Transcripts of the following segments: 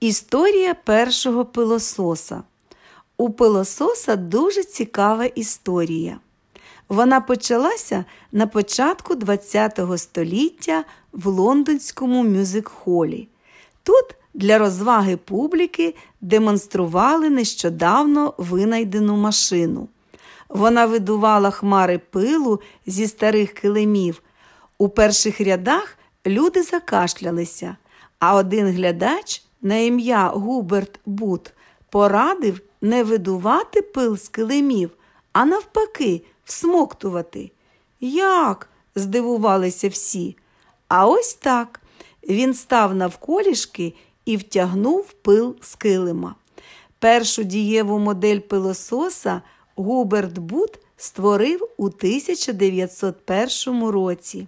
Історія першого пилососа. У пилососа дуже цікава історія. Вона почалася на початку ХХ століття в лондонському мюзик-холі. Тут для розваги публіки демонстрували нещодавно винайдену машину. Вона видувала хмари пилу зі старих килимів. У перших рядах люди закашлялися, а один глядач на ім'я Губерт Бут порадив не видувати пил з килимів, а навпаки, всмоктувати. Як? здивувалися всі. А ось так. Він став навколішки і втягнув пил з килима. Першу дієву модель пилососа Губерт Бут створив у 1901 році.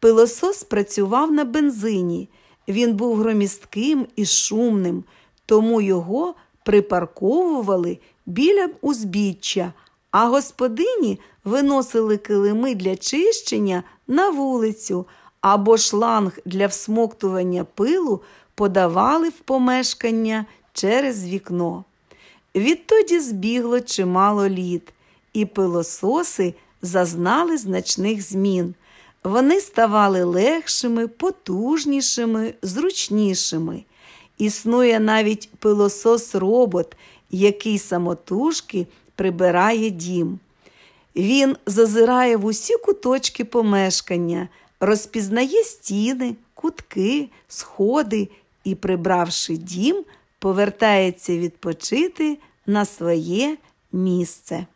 Пилосос працював на бензині. Він був громістким і шумним, тому його припарковували біля узбіччя, а господині виносили килими для чищення на вулицю або шланг для всмоктування пилу подавали в помешкання через вікно. Відтоді збігло чимало літ, і пилососи зазнали значних змін. Вони ставали легшими, потужнішими, зручнішими. Існує навіть пилосос робот, який самотужки прибирає дім. Він зазирає в усі куточки помешкання, розпізнає стіни, кутки, сходи і, прибравши дім, повертається відпочити на своє місце.